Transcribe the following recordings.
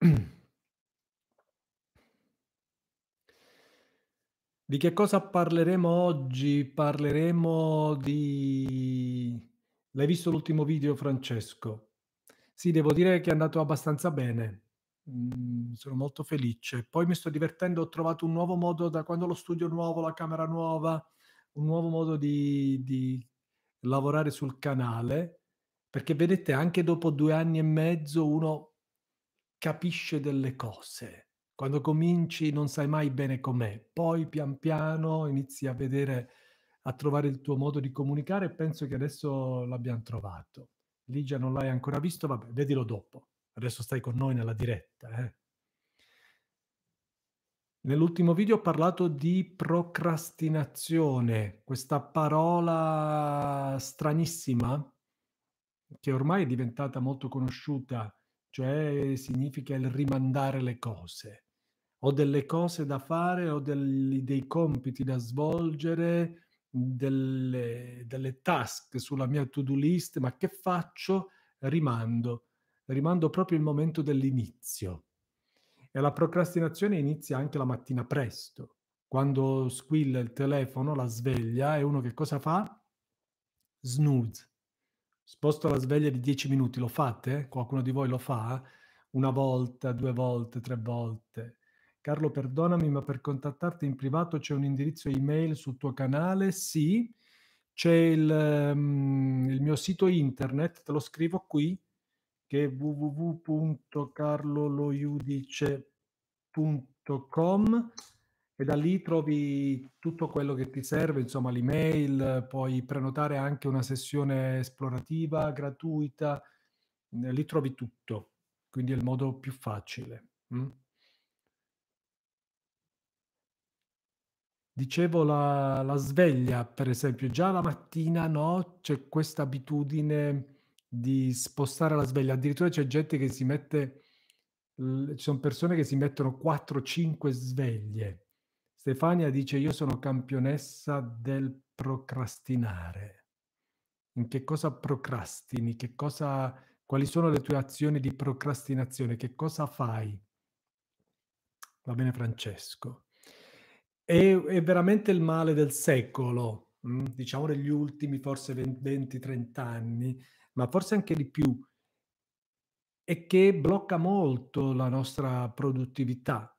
Di che cosa parleremo oggi? Parleremo di... L'hai visto l'ultimo video, Francesco? Sì, devo dire che è andato abbastanza bene. Mm, sono molto felice. Poi mi sto divertendo, ho trovato un nuovo modo, da quando lo studio nuovo, la camera nuova, un nuovo modo di, di lavorare sul canale, perché vedete, anche dopo due anni e mezzo uno capisce delle cose. Quando cominci non sai mai bene com'è, poi pian piano inizi a vedere, a trovare il tuo modo di comunicare e penso che adesso l'abbiamo trovato. Ligia non l'hai ancora visto, vabbè, vedilo dopo. Adesso stai con noi nella diretta. Eh. Nell'ultimo video ho parlato di procrastinazione, questa parola stranissima che ormai è diventata molto conosciuta cioè significa il rimandare le cose. Ho delle cose da fare, ho del, dei compiti da svolgere, delle, delle task sulla mia to-do list, ma che faccio? Rimando, rimando proprio il momento dell'inizio. E la procrastinazione inizia anche la mattina presto, quando squilla il telefono, la sveglia e uno che cosa fa? Snooze sposto la sveglia di 10 minuti, lo fate? Qualcuno di voi lo fa? Una volta, due volte, tre volte. Carlo, perdonami, ma per contattarti in privato c'è un indirizzo email sul tuo canale? Sì, c'è il, um, il mio sito internet, te lo scrivo qui, che è www.carloloiudice.com e da lì trovi tutto quello che ti serve, insomma l'email, puoi prenotare anche una sessione esplorativa gratuita, mm, lì trovi tutto, quindi è il modo più facile. Mm? Dicevo la, la, sveglia, per esempio, già la mattina no, c'è questa abitudine di spostare la sveglia, addirittura c'è gente che si mette, ci sono persone che si mettono 4-5 sveglie Stefania dice io sono campionessa del procrastinare. In che cosa procrastini? Che cosa, quali sono le tue azioni di procrastinazione? Che cosa fai? Va bene Francesco. È, è veramente il male del secolo, mm? diciamo degli ultimi forse 20-30 anni, ma forse anche di più, e che blocca molto la nostra produttività,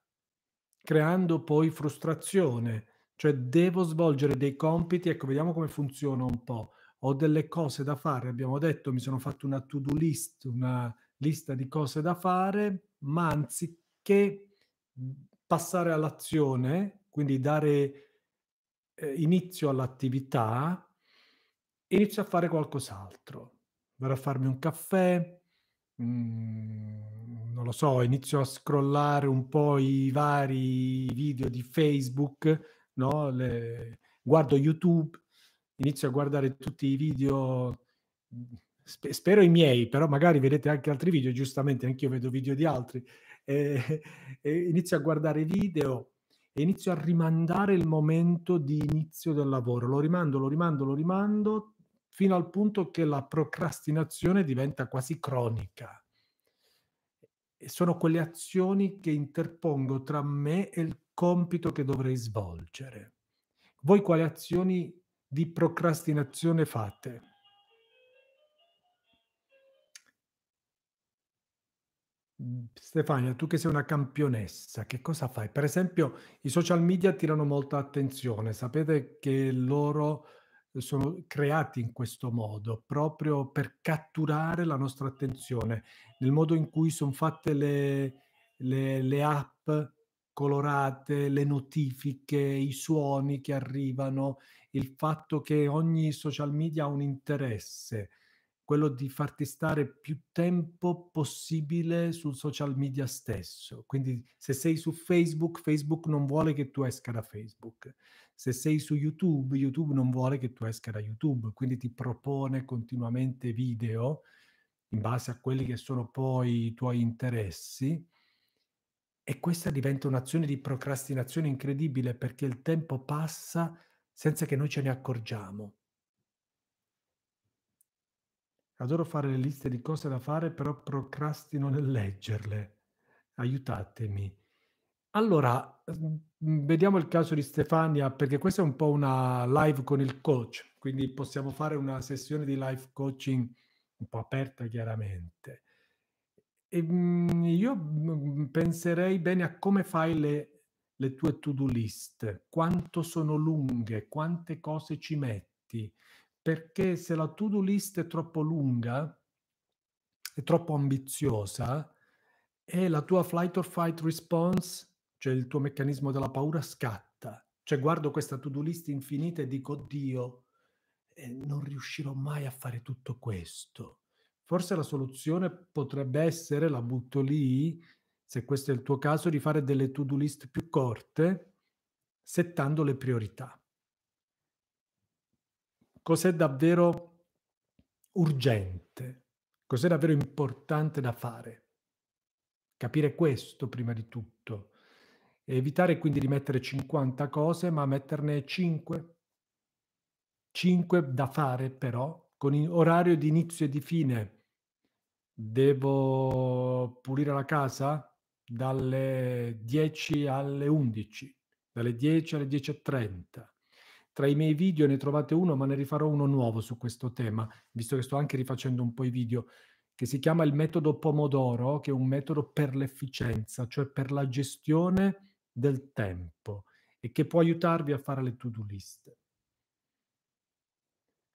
creando poi frustrazione, cioè devo svolgere dei compiti, ecco vediamo come funziona un po', ho delle cose da fare, abbiamo detto mi sono fatto una to-do list, una lista di cose da fare, ma anziché passare all'azione, quindi dare eh, inizio all'attività, inizio a fare qualcos'altro, vado a farmi un caffè, Mm, non lo so, inizio a scrollare un po' i vari video di Facebook, no? Le, guardo YouTube, inizio a guardare tutti i video, mm, sp- spero i miei, però magari vedete anche altri video, giustamente anch'io vedo video di altri, e, e inizio a guardare video e inizio a rimandare il momento di inizio del lavoro, lo rimando, lo rimando, lo rimando, fino al punto che la procrastinazione diventa quasi cronica. E sono quelle azioni che interpongo tra me e il compito che dovrei svolgere. Voi quali azioni di procrastinazione fate? Mm, Stefania, tu che sei una campionessa, che cosa fai? Per esempio, i social media tirano molta attenzione, sapete che loro sono creati in questo modo, proprio per catturare la nostra attenzione, nel modo in cui sono fatte le, le, le app colorate, le notifiche, i suoni che arrivano, il fatto che ogni social media ha un interesse, quello di farti stare più tempo possibile sul social media stesso. Quindi se sei su Facebook, Facebook non vuole che tu esca da Facebook. Se sei su YouTube, YouTube non vuole che tu esca da YouTube, quindi ti propone continuamente video in base a quelli che sono poi i tuoi interessi. E questa diventa un'azione di procrastinazione incredibile perché il tempo passa senza che noi ce ne accorgiamo. Adoro fare le liste di cose da fare, però procrastino nel leggerle. Aiutatemi. Allora, mhmm, mhmm, vediamo il caso di Stefania, perché questa è un po' una live con il coach, quindi possiamo fare una sessione di live coaching un po' aperta chiaramente. E mhmm, io penserei bene a come fai le, le tue to-do list, quanto sono lunghe, quante cose ci metti, perché se la to-do list è troppo lunga, è troppo ambiziosa, e la tua flight or fight response cioè il tuo meccanismo della paura scatta. Cioè guardo questa to-do list infinita e dico, Dio, eh, non riuscirò mai a fare tutto questo. Forse la soluzione potrebbe essere, la butto lì, se questo è il tuo caso, di fare delle to-do list più corte, settando le priorità. Cos'è davvero urgente? Cos'è davvero importante da fare? Capire questo prima di tutto evitare quindi di mettere 50 cose, ma metterne 5. 5 da fare però, con orario di inizio e di fine. Devo pulire la casa dalle 10 alle 11, dalle 10 alle 10.30. Tra i miei video ne trovate uno, ma ne rifarò uno nuovo su questo tema, visto che sto anche rifacendo un po' i video che si chiama il metodo Pomodoro, che è un metodo per l'efficienza, cioè per la gestione del tempo e che può aiutarvi a fare le to-do list.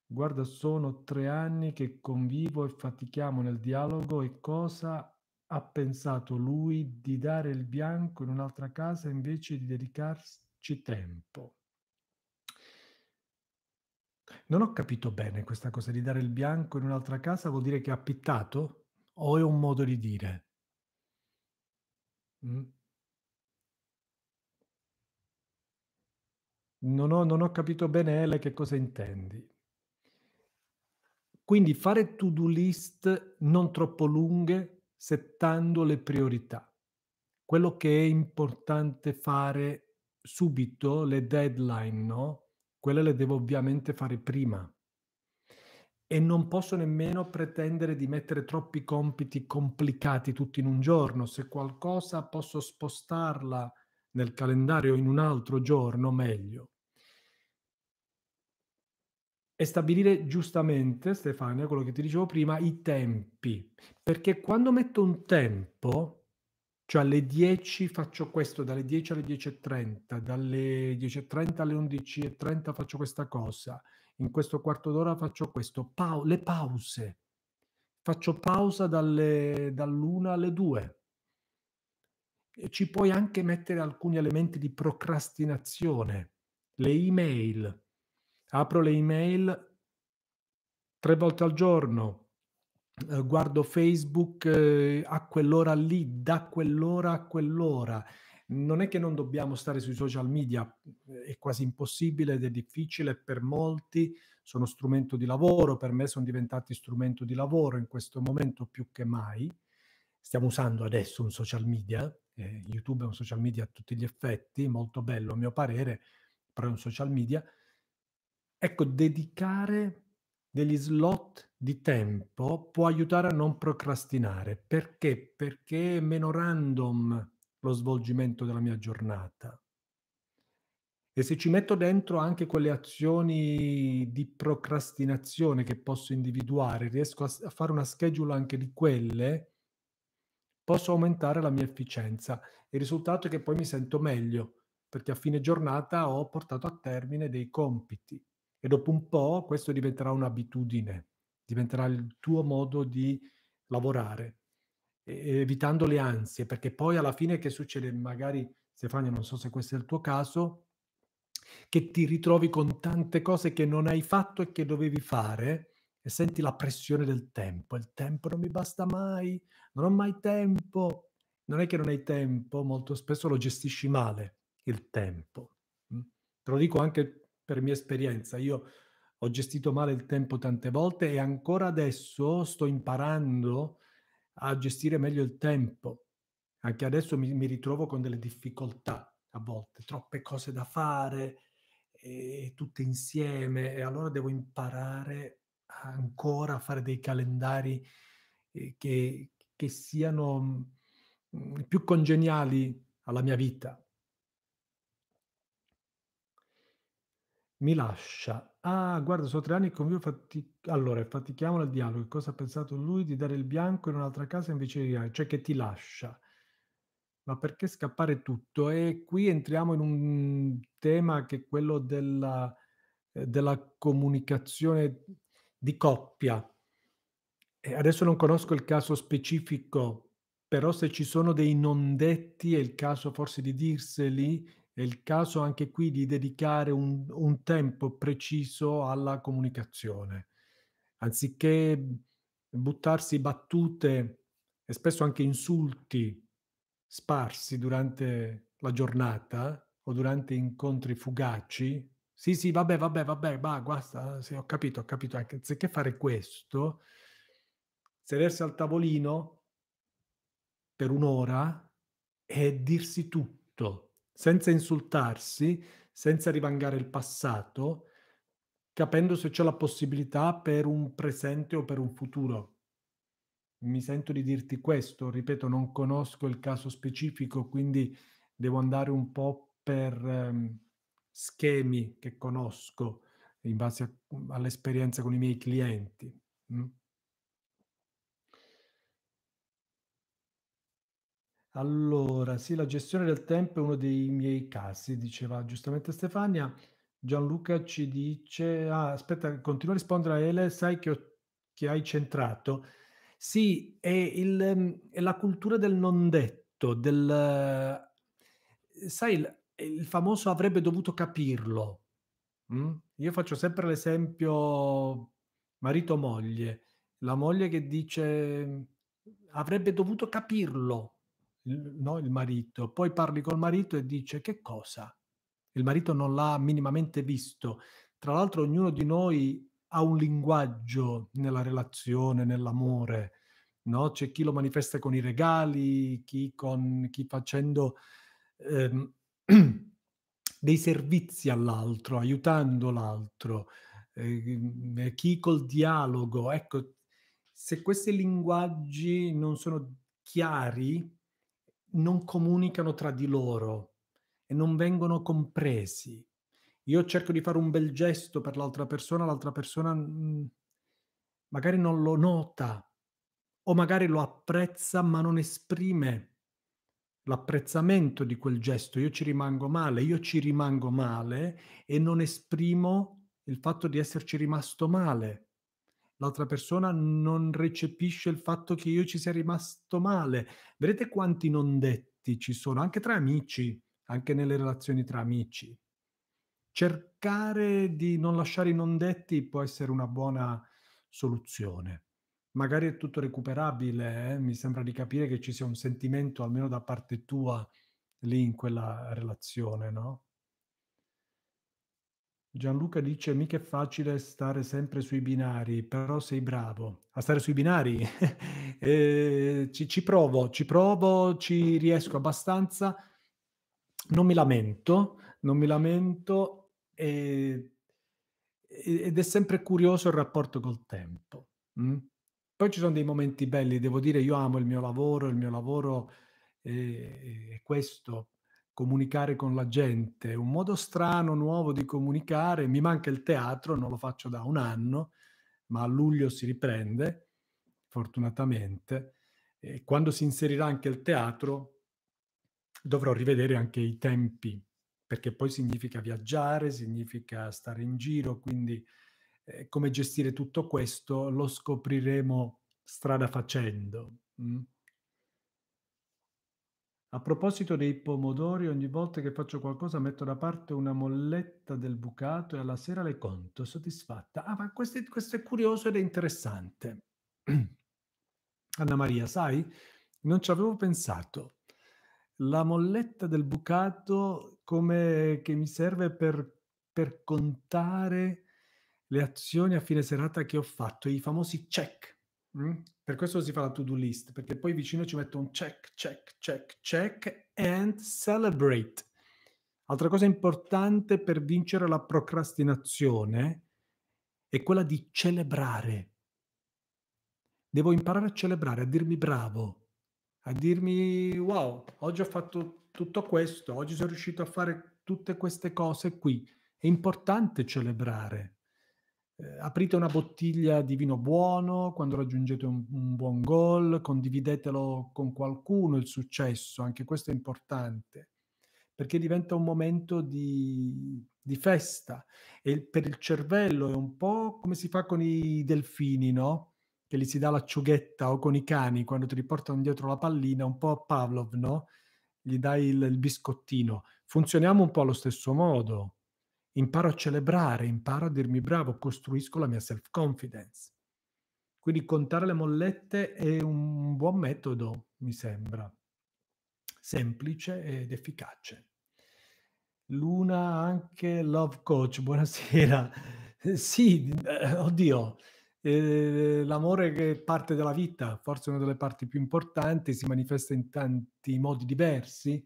Guarda, sono tre anni che convivo e fatichiamo nel dialogo e cosa ha pensato lui di dare il bianco in un'altra casa invece di dedicarci tempo. Non ho capito bene questa cosa di dare il bianco in un'altra casa, vuol dire che ha pittato o è un modo di dire? Mm? non ho, non ho capito bene Ele che cosa intendi. Quindi fare to-do list non troppo lunghe, settando le priorità. Quello che è importante fare subito, le deadline, no? Quelle le devo ovviamente fare prima. E non posso nemmeno pretendere di mettere troppi compiti complicati tutti in un giorno. Se qualcosa posso spostarla nel calendario in un altro giorno, meglio e stabilire giustamente, Stefania, quello che ti dicevo prima, i tempi. Perché quando metto un tempo, cioè alle 10 faccio questo, dalle 10 alle 10.30, dalle 10.30 alle 11.30 faccio questa cosa, in questo quarto d'ora faccio questo, pa- le pause. Faccio pausa dalle, dall'una alle 2. Ci puoi anche mettere alcuni elementi di procrastinazione, le email apro le email tre volte al giorno, eh, guardo Facebook eh, a quell'ora lì, da quell'ora a quell'ora. Non è che non dobbiamo stare sui social media, è quasi impossibile ed è difficile per molti, sono strumento di lavoro, per me sono diventati strumento di lavoro in questo momento più che mai. Stiamo usando adesso un social media, eh, YouTube è un social media a tutti gli effetti, molto bello a mio parere, però è un social media, Ecco, dedicare degli slot di tempo può aiutare a non procrastinare. Perché? Perché è meno random lo svolgimento della mia giornata. E se ci metto dentro anche quelle azioni di procrastinazione che posso individuare, riesco a, fare una schedule anche di quelle, posso aumentare la mia efficienza. Il risultato è che poi mi sento meglio, perché a fine giornata ho portato a termine dei compiti. E dopo un po' questo diventerà un'abitudine, diventerà il tuo modo di lavorare, evitando le ansie, perché poi alla fine che succede? Magari, Stefania, non so se questo è il tuo caso, che ti ritrovi con tante cose che non hai fatto e che dovevi fare e senti la pressione del tempo. Il tempo non mi basta mai, non ho mai tempo. Non è che non hai tempo, molto spesso lo gestisci male il tempo. Mm. Te lo dico anche per mia esperienza. Io ho gestito male il tempo tante volte e ancora adesso sto imparando a gestire meglio il tempo. Anche adesso mi, mi ritrovo con delle difficoltà a volte, troppe cose da fare, e, tutte insieme, e allora devo imparare ancora a fare dei calendari eh, che, che siano mm, più congeniali alla mia vita. Mi lascia. Ah, guarda, sono tre anni con convivo fatti- Allora, fatichiamo nel dialogo. Che cosa ha pensato lui di dare il bianco in un'altra casa invece di... Cioè che ti lascia. Ma perché scappare tutto? E qui entriamo in un tema che è quello della, eh, della comunicazione di coppia. E adesso non conosco il caso specifico, però se ci sono dei non detti è il caso forse di dirseli è il caso anche qui di dedicare un, un tempo preciso alla comunicazione, anziché buttarsi battute e spesso anche insulti sparsi durante la giornata o durante incontri fugaci. Sì, sì, vabbè, vabbè, vabbè, ma guasta, sì, ho capito, ho capito Anziché fare questo, sedersi al tavolino per un'ora e dirsi tutto senza insultarsi, senza rivangare il passato, capendo se c'è la possibilità per un presente o per un futuro. Mi sento di dirti questo, ripeto, non conosco il caso specifico, quindi devo andare un po' per ehm, schemi che conosco in base a, all'esperienza con i miei clienti. Mm? Allora, sì, la gestione del tempo è uno dei miei casi, diceva giustamente Stefania. Gianluca ci dice, ah, aspetta, continua a rispondere a Ele, sai che, ho- che hai centrato. Sì, è, il, mm, è la cultura del non detto, del, eh, sai, il, il famoso avrebbe dovuto capirlo. mm? Io faccio sempre l'esempio marito-moglie, la moglie che dice mm, avrebbe dovuto capirlo no, il marito, poi parli col marito e dice che cosa? Il marito non l'ha minimamente visto. Tra l'altro ognuno di noi ha un linguaggio nella relazione, nell'amore, no? C'è chi lo manifesta con i regali, chi, con, chi facendo ehm, dei servizi all'altro, aiutando l'altro, eh, chi col dialogo. Ecco, se questi linguaggi non sono chiari, non comunicano tra di loro e non vengono compresi. Io cerco di fare un bel gesto per l'altra persona, l'altra persona mm, magari non lo nota o magari lo apprezza ma non esprime l'apprezzamento di quel gesto. Io ci rimango male, io ci rimango male e non esprimo il fatto di esserci rimasto male l'altra persona non recepisce il fatto che io ci sia rimasto male. Vedete quanti non detti ci sono, anche tra amici, anche nelle relazioni tra amici. Cercare di non lasciare i non detti può essere una buona soluzione. Magari è tutto recuperabile, eh? mi sembra di capire che ci sia un sentimento, almeno da parte tua, lì in quella relazione, no? Gianluca dice: Mica è facile stare sempre sui binari, però sei bravo a stare sui binari. eh, ci, ci, provo, ci provo, ci riesco abbastanza. Non mi lamento, non mi lamento, eh, ed è sempre curioso il rapporto col tempo. Mm? Poi ci sono dei momenti belli, devo dire, io amo il mio lavoro, il mio lavoro è, è questo, comunicare con la gente, un modo strano, nuovo di comunicare. Mi manca il teatro, non lo faccio da un anno, ma a luglio si riprende, fortunatamente. E quando si inserirà anche il teatro, dovrò rivedere anche i tempi, perché poi significa viaggiare, significa stare in giro, quindi eh, come gestire tutto questo lo scopriremo strada facendo. Mm? A proposito dei pomodori, ogni volta che faccio qualcosa metto da parte una molletta del bucato e alla sera le conto, soddisfatta. Ah, ma questo è, questo è curioso ed è interessante. Anna Maria, sai, non ci avevo pensato. La molletta del bucato come che mi serve per, per contare le azioni a fine serata che ho fatto, i famosi check. Mm? Per questo si fa la to-do list, perché poi vicino ci metto un check, check, check, check and celebrate. Altra cosa importante per vincere la procrastinazione è quella di celebrare. Devo imparare a celebrare, a dirmi bravo, a dirmi wow, oggi ho fatto tutto questo, oggi sono riuscito a fare tutte queste cose qui. È importante celebrare eh, aprite una bottiglia di vino buono quando raggiungete un, un buon gol, condividetelo con qualcuno il successo, anche questo è importante, perché diventa un momento di, di festa e per il cervello è un po' come si fa con i delfini, no? Che gli si dà l'acciughetta o con i cani quando ti riportano dietro la pallina, un po' a Pavlov, no? Gli dai il, il biscottino. Funzioniamo un po' allo stesso modo imparo a celebrare, imparo a dirmi bravo, costruisco la mia self-confidence. Quindi contare le mollette è un buon metodo, mi sembra, semplice ed efficace. Luna anche Love Coach, buonasera. sì, eh, oddio, eh, l'amore che è parte della vita, forse una delle parti più importanti, si manifesta in tanti modi diversi,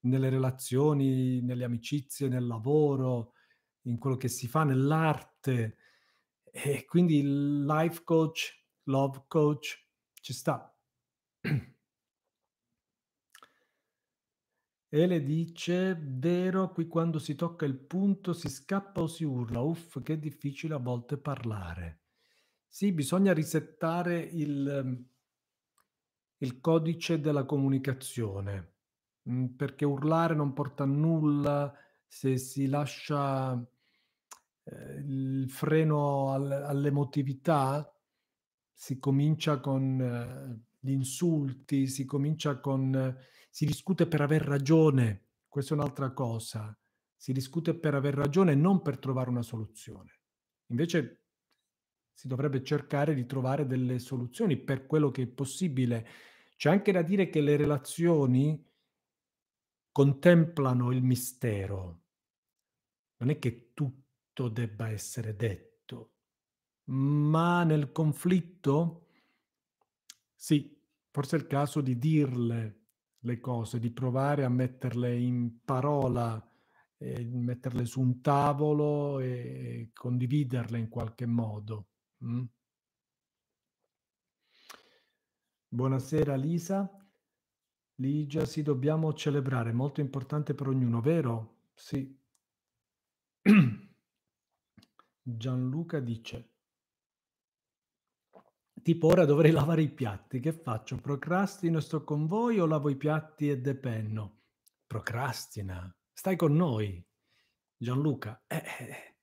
nelle relazioni, nelle amicizie, nel lavoro, in quello che si fa, nell'arte. E quindi il life coach, love coach, ci sta. E le dice, vero, qui quando si tocca il punto si scappa o si urla, uff, che difficile a volte parlare. Sì, bisogna risettare il, ehm, il codice della comunicazione, mm, perché urlare non porta a nulla se si lascia eh, il freno al, all'emotività si comincia con eh, gli insulti, si comincia con... si discute per aver ragione, questa è un'altra cosa, si discute per aver ragione e non per trovare una soluzione. Invece si dovrebbe cercare di trovare delle soluzioni per quello che è possibile. C'è anche da dire che le relazioni contemplano il mistero. Non è che detto debba essere detto, ma nel conflitto sì, forse è il caso di dirle le cose, di provare a metterle in parola, eh, metterle su un tavolo e condividerle in qualche modo. Mm? Buonasera Lisa. Ligia, sì, dobbiamo celebrare, molto importante per ognuno, vero? Sì. Gianluca dice, tipo ora dovrei lavare i piatti, che faccio? Procrastino, sto con voi o lavo i piatti e depenno? Procrastina, stai con noi. Gianluca, eh, eh, eh,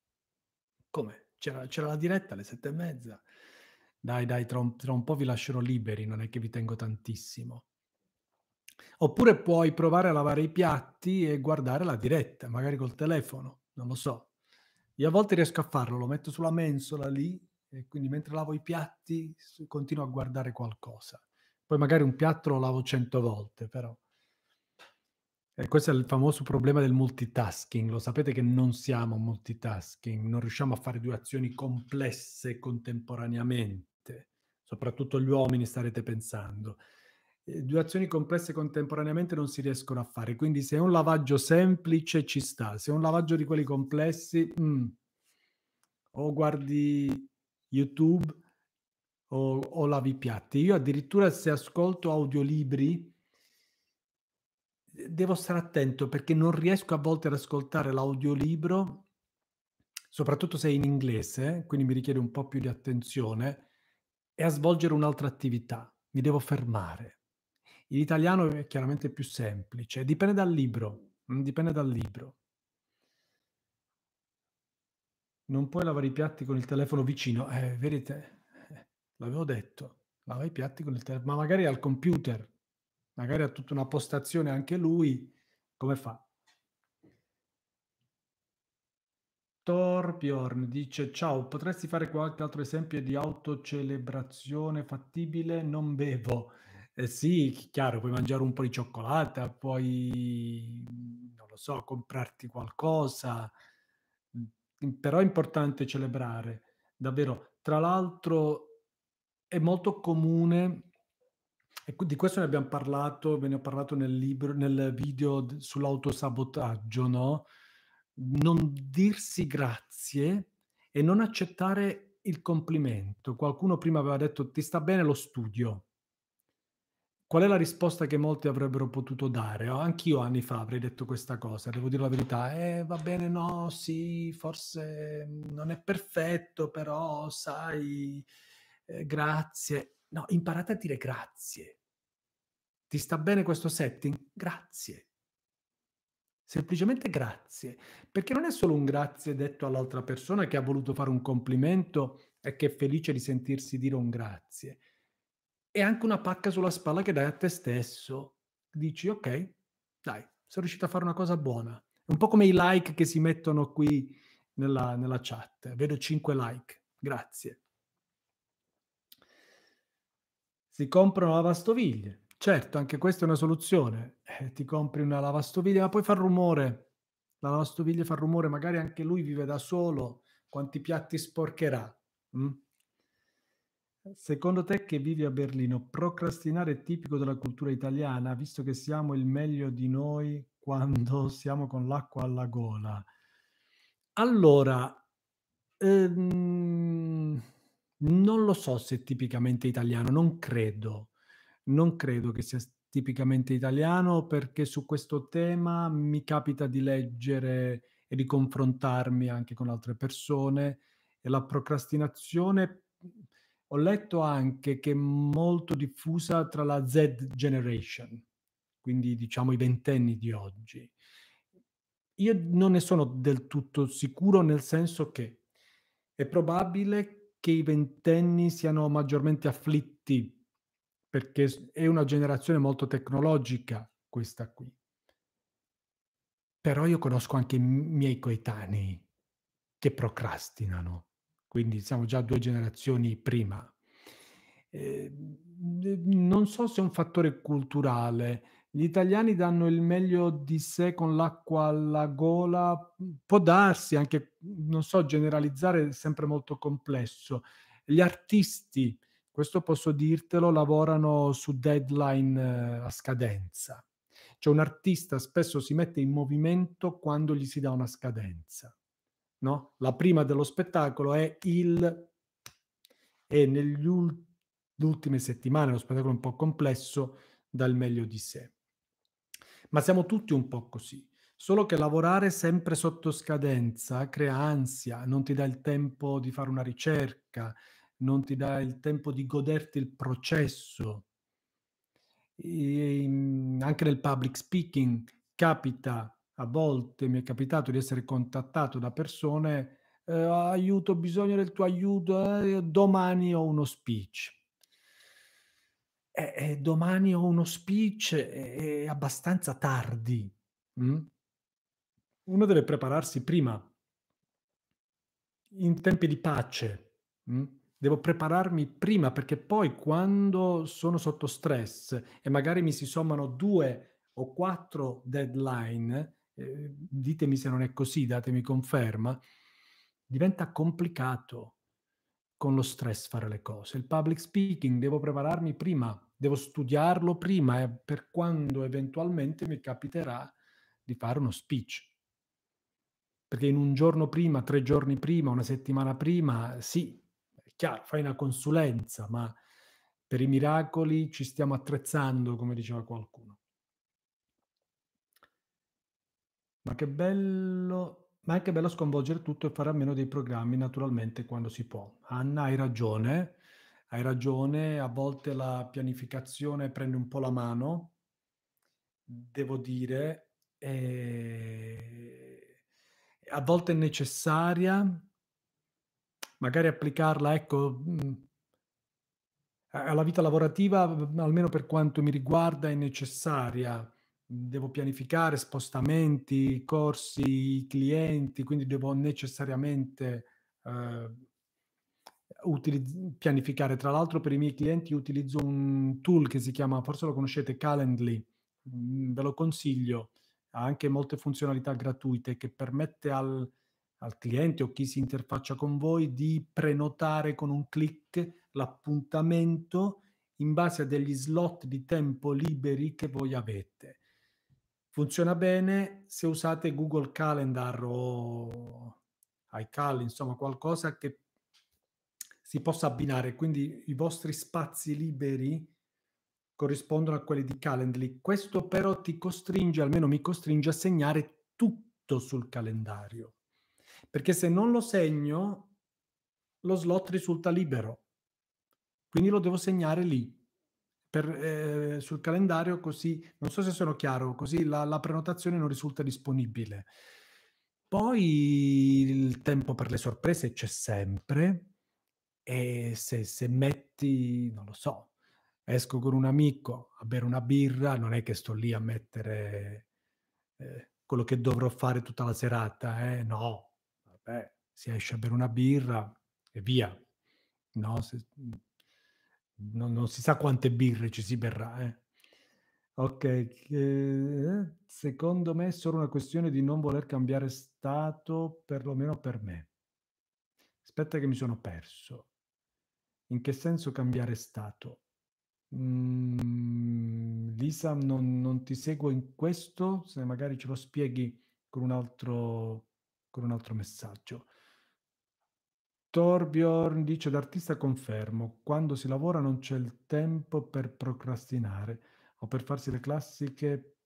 come? C'era, c'era, la diretta alle sette e mezza. Dai, dai, tra un, tra un po' vi lascerò liberi, non è che vi tengo tantissimo. Oppure puoi provare a lavare i piatti e guardare la diretta, magari col telefono, non lo so. Io a volte riesco a farlo, lo metto sulla mensola lì e quindi mentre lavo i piatti continuo a guardare qualcosa. Poi magari un piatto lo lavo cento volte, però. E questo è il famoso problema del multitasking. Lo sapete che non siamo multitasking, non riusciamo a fare due azioni complesse contemporaneamente. Soprattutto gli uomini starete pensando. Eh, due azioni complesse contemporaneamente non si riescono a fare. Quindi se è un lavaggio semplice ci sta, se è un lavaggio di quelli complessi, mm, o guardi YouTube o, o lavi piatti. Io addirittura se ascolto audiolibri eh, devo stare attento perché non riesco a volte ad ascoltare l'audiolibro, soprattutto se è in inglese, quindi mi richiede un po' più di attenzione, e a svolgere un'altra attività. Mi devo fermare in italiano è chiaramente più semplice, dipende dal libro, mm, dipende dal libro. Non puoi lavare i piatti con il telefono vicino, eh, vedete, eh, l'avevo detto, lava i piatti con il telefono, ma magari al computer, magari ha tutta una postazione anche lui, come fa? Torbjorn dice ciao, potresti fare qualche altro esempio di autocelebrazione fattibile? Non bevo. Eh sì, chiaro, puoi mangiare un po' di cioccolata, puoi, mm, non lo so, comprarti qualcosa, mm, però è importante celebrare, davvero. Tra l'altro è molto comune, e di questo ne abbiamo parlato, ve ne ho parlato nel, libro, nel video sull'autosabotaggio, no? Non dirsi grazie e non accettare il complimento. Qualcuno prima aveva detto ti sta bene lo studio Qual è la risposta che molti avrebbero potuto dare? Oh, anch'io anni fa avrei detto questa cosa, devo dire la verità. Eh, va bene, no, sì, forse mm, non è perfetto, però sai, eh, grazie. No, imparate a dire grazie. Ti sta bene questo setting? Grazie. Semplicemente grazie. Perché non è solo un grazie detto all'altra persona che ha voluto fare un complimento e che è felice di sentirsi dire un grazie è anche una pacca sulla spalla che dai a te stesso. Dici, ok, dai, sono riuscito a fare una cosa buona. È un po' come i like che si mettono qui nella, nella chat. Vedo 5 like, grazie. Si comprano lavastoviglie. Certo, anche questa è una soluzione. Eh, ti compri una lavastoviglie, ma poi fa rumore. La lavastoviglie fa rumore, magari anche lui vive da solo. Quanti piatti sporcherà? Mm? Secondo te che vivi a Berlino, procrastinare è tipico della cultura italiana, visto che siamo il meglio di noi quando siamo con l'acqua alla gola? Allora, ehm, non lo so se è tipicamente italiano, non credo, non credo che sia tipicamente italiano perché su questo tema mi capita di leggere e di confrontarmi anche con altre persone e la procrastinazione ho letto anche che è molto diffusa tra la Z generation, quindi diciamo i ventenni di oggi. Io non ne sono del tutto sicuro nel senso che è probabile che i ventenni siano maggiormente afflitti perché è una generazione molto tecnologica questa qui. Però io conosco anche i miei coetanei che procrastinano, quindi siamo già due generazioni prima. Eh, non so se è un fattore culturale. Gli italiani danno il meglio di sé con l'acqua alla gola, può darsi anche, non so, generalizzare è sempre molto complesso. Gli artisti, questo posso dirtelo, lavorano su deadline eh, a scadenza. Cioè un artista spesso si mette in movimento quando gli si dà una scadenza no? La prima dello spettacolo è il... e negli ul- ultime settimane, lo spettacolo è un po' complesso, dal meglio di sé. Ma siamo tutti un po' così, solo che lavorare sempre sotto scadenza crea ansia, non ti dà il tempo di fare una ricerca, non ti dà il tempo di goderti il processo. E, mm, anche nel public speaking capita a volte mi è capitato di essere contattato da persone, eh, aiuto, ho bisogno del tuo aiuto, eh, domani ho uno speech. Eh, domani ho uno speech, è abbastanza tardi. Mm? Uno deve prepararsi prima, in tempi di pace. Mm? Devo prepararmi prima perché poi quando sono sotto stress e magari mi si sommano due o quattro deadline, Ehm, ditemi se non è così, datemi conferma, diventa complicato con lo stress fare le cose. Il public speaking devo prepararmi prima, devo studiarlo prima eh, per quando eventualmente mi capiterà di fare uno speech. Perché in un giorno prima, tre giorni prima, una settimana prima, sì, è chiaro, fai una consulenza, ma per i miracoli ci stiamo attrezzando, come diceva qualcuno. Ma che bello, ma è anche bello sconvolgere tutto e fare a meno dei programmi naturalmente quando si può. Anna, hai ragione, hai ragione, a volte la pianificazione prende un po' la mano, devo dire, e... a volte è necessaria, magari applicarla, ecco, mm, alla vita lavorativa, mm, almeno per quanto mi riguarda, è necessaria devo pianificare spostamenti, corsi, clienti, quindi devo necessariamente eh, utilizz- pianificare. Tra l'altro per i miei clienti utilizzo un tool che si chiama, forse lo conoscete, Calendly, mm, ve lo consiglio, ha anche molte funzionalità gratuite che permette al, al cliente o chi si interfaccia con voi di prenotare con un clic l'appuntamento in base a degli slot di tempo liberi che voi avete funziona bene se usate Google Calendar o iCal, insomma qualcosa che si possa abbinare, quindi i vostri spazi liberi corrispondono a quelli di Calendly. Questo però ti costringe, almeno mi costringe a segnare tutto sul calendario, perché se non lo segno lo slot risulta libero, quindi lo devo segnare lì per, eh, sul calendario così, non so se sono chiaro, così la, la, prenotazione non risulta disponibile. Poi il tempo per le sorprese c'è sempre e se, se metti, non lo so, esco con un amico a bere una birra, non è che sto lì a mettere eh, quello che dovrò fare tutta la serata, eh? no, vabbè, si esce a bere una birra e via. No, se, non, non, si sa quante birre ci si berrà. Eh. Ok, eh, secondo me è solo una questione di non voler cambiare stato, perlomeno per me. Aspetta che mi sono perso. In che senso cambiare stato? Mm, Lisa, non, non, ti seguo in questo, se magari ce lo spieghi con un altro, con un altro messaggio. Torbjorn dice l'artista confermo, quando si lavora non c'è il tempo per procrastinare o per farsi le classiche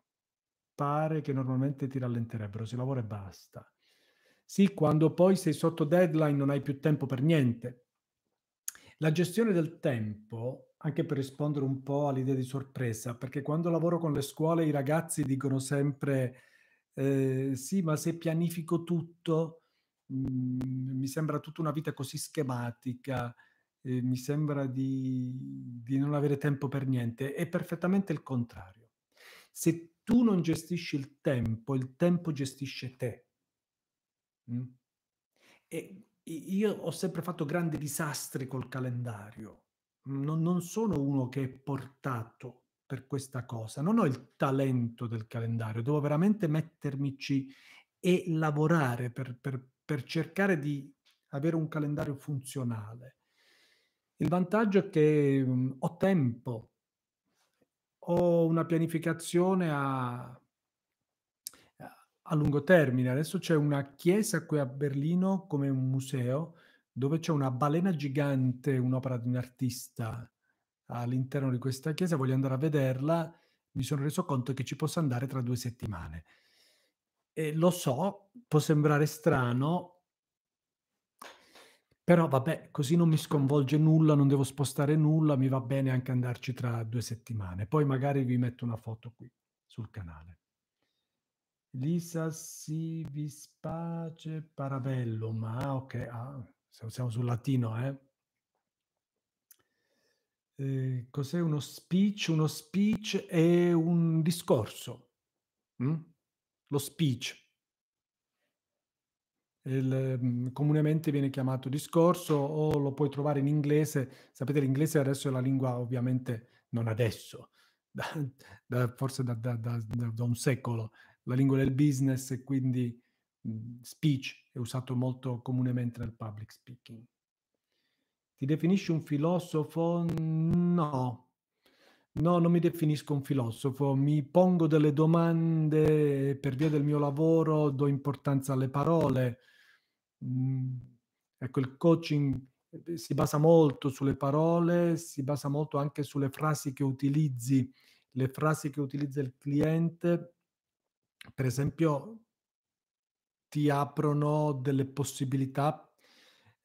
pare che normalmente ti rallenterebbero, si lavora e basta. Sì, quando poi sei sotto deadline non hai più tempo per niente. La gestione del tempo, anche per rispondere un po' all'idea di sorpresa, perché quando lavoro con le scuole i ragazzi dicono sempre eh, sì, ma se pianifico tutto Mhmm, mi sembra tutta una vita così schematica, eh, mi sembra di, di non avere tempo per niente, è perfettamente il contrario. Se tu non gestisci il tempo, il tempo gestisce te. Mm? E io ho sempre fatto grandi disastri col calendario, non, non, sono uno che è portato per questa cosa, non ho il talento del calendario, devo veramente mettermici e lavorare per, per, per cercare di avere un calendario funzionale. Il vantaggio è che mh, mm, ho tempo, ho una pianificazione a, a, lungo termine. Adesso c'è una chiesa qui a Berlino come un museo dove c'è una balena gigante, un'opera di un artista all'interno di questa chiesa. Voglio andare a vederla. Mi sono reso conto che ci posso andare tra due settimane. E lo so, può sembrare strano, però vabbè, così non mi sconvolge nulla, non devo spostare nulla, mi va bene anche andarci tra due settimane. Poi magari vi metto una foto qui sul canale. Lisa si vispace Parabellum. Ah, ok, ah, siamo sul latino, eh. eh cos'è uno speech? Uno speech è un discorso. Mm? lo speech. Il, mhmm, comunemente viene chiamato discorso o lo puoi trovare in inglese. Sapete, l'inglese adesso è la lingua, ovviamente, non adesso, da, da, forse da, da, un secolo, la lingua del business e quindi mhmm, speech è usato molto comunemente nel public speaking. Ti definisci un filosofo? No, No, non mi definisco un filosofo, mi pongo delle domande per via del mio lavoro, do importanza alle parole. Mm, ecco, il coaching eh, si basa molto sulle parole, si basa molto anche sulle frasi che utilizzi, le frasi che utilizza il cliente, per esempio, ti aprono delle possibilità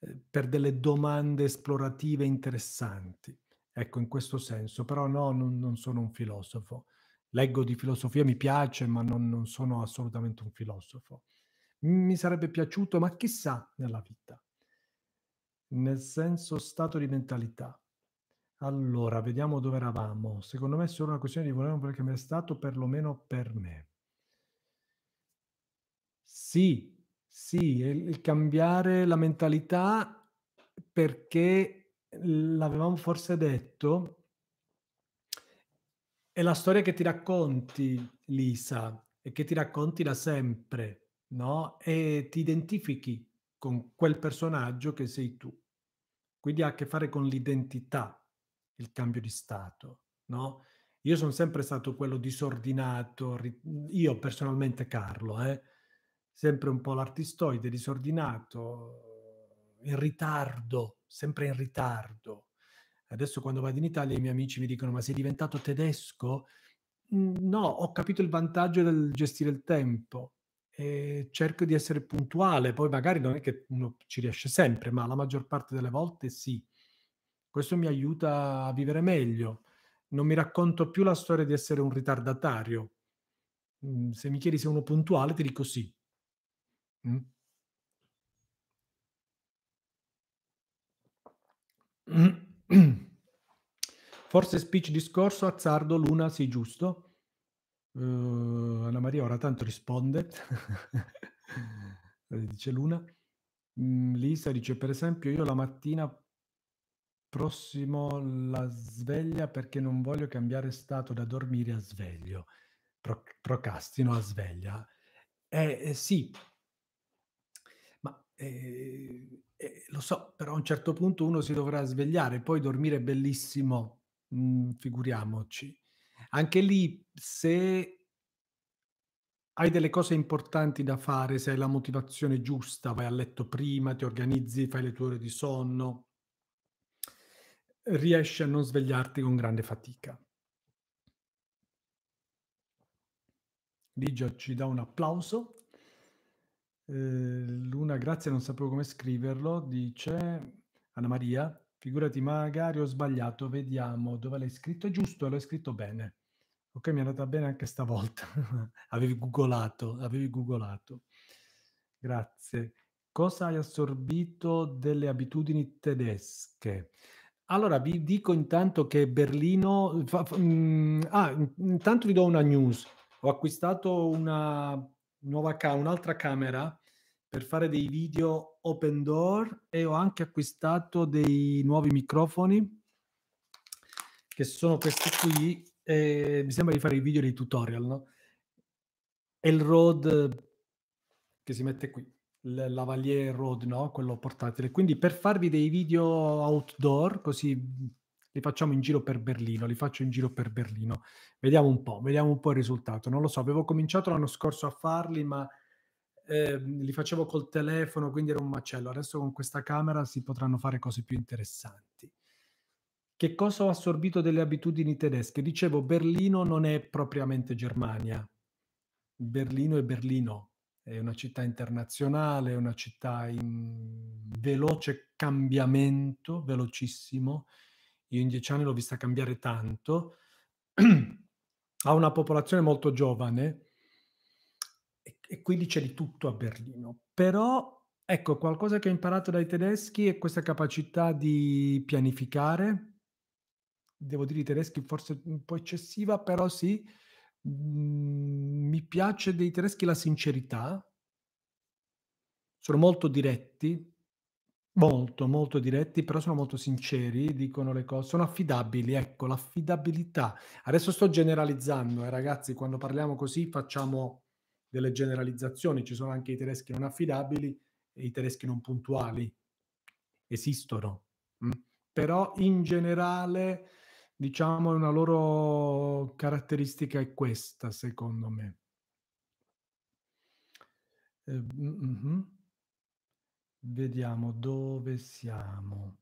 eh, per delle domande esplorative interessanti. Ecco, in questo senso, però no, non, non sono un filosofo. Leggo di filosofia, mi piace, ma non, non sono assolutamente un filosofo. Mi sarebbe piaciuto, ma chissà nella vita, nel senso stato di mentalità. Allora, vediamo dove eravamo. Secondo me è solo una questione di voler un perché mi è stato, perlomeno per me. Sì, sì, il cambiare la mentalità perché l'avevamo forse detto, è la storia che ti racconti, Lisa, e che ti racconti da sempre, no? E ti identifichi con quel personaggio che sei tu. Quindi ha a che fare con l'identità, il cambio di stato, no? Io sono sempre stato quello disordinato, io personalmente Carlo, eh, sempre un po' l'artistoide, disordinato, in ritardo, sempre in ritardo. Adesso quando vado in Italia i miei amici mi dicono ma sei diventato tedesco? No, ho capito il vantaggio del gestire il tempo e cerco di essere puntuale, poi magari non è che uno ci riesce sempre, ma la maggior parte delle volte sì. Questo mi aiuta a vivere meglio. Non mi racconto più la storia di essere un ritardatario. Mhmm, se mi chiedi se uno puntuale, ti dico sì. Mm? Forse speech discorso, azzardo, Luna, sì, giusto? Uh, Anna Maria ora tanto risponde, dice Luna. Mm, Lisa dice, per esempio, io la mattina prossimo la sveglia perché non voglio cambiare stato da dormire a sveglio. Pro- procrastino a sveglia. Eh, eh sì, ma... Eh eh, lo so, però a un certo punto uno si dovrà svegliare, poi dormire è bellissimo, mm, figuriamoci. Anche lì, se hai delle cose importanti da fare, se hai la motivazione giusta, vai a letto prima, ti organizzi, fai le tue ore di sonno, riesci a non svegliarti con grande fatica. Ligia ci dà un applauso. Ehm, Luna, grazie, non sapevo come scriverlo, dice Anna Maria, figurati magari ho sbagliato, vediamo dove l'hai scritto, è giusto, l'hai scritto bene. Ok, mi è andata bene anche stavolta, avevi googolato, avevi googolato. Grazie. Cosa hai assorbito delle abitudini tedesche? Allora, vi dico intanto che Berlino... Fa, fa, mh, mm, ah, intanto vi do una news. Ho acquistato una nuova ca- un'altra camera per fare dei video open door e ho anche acquistato dei nuovi microfoni che sono questi qui eh, mi sembra di fare i video dei tutorial no? il road eh, che si mette qui il lavalier road no? quello portatile quindi per farvi dei video outdoor così li facciamo in giro per Berlino, li faccio in giro per Berlino. Vediamo un po', vediamo un po' il risultato. Non lo so, avevo cominciato l'anno scorso a farli, ma eh, li facevo col telefono, quindi era un macello. Adesso con questa camera si potranno fare cose più interessanti. Che cosa ho assorbito delle abitudini tedesche? Dicevo, Berlino non è propriamente Germania. Berlino è Berlino, è una città internazionale, è una città in veloce cambiamento, velocissimo, io in dieci anni l'ho vista cambiare tanto, ha una popolazione molto giovane e, e quindi c'è di tutto a Berlino, però ecco qualcosa che ho imparato dai tedeschi è questa capacità di pianificare, devo dire i tedeschi forse un po' eccessiva, però sì, mm, mi piace dei tedeschi la sincerità, sono molto diretti, Molto, molto diretti, però sono molto sinceri, dicono le cose, sono affidabili, ecco, l'affidabilità. Adesso sto generalizzando, eh, ragazzi, quando parliamo così facciamo delle generalizzazioni, ci sono anche i tedeschi non affidabili e i tedeschi non puntuali, esistono, mh? Mm. però in generale, diciamo, una loro caratteristica è questa, secondo me. Eh, mm, mm-hmm. Vediamo dove siamo.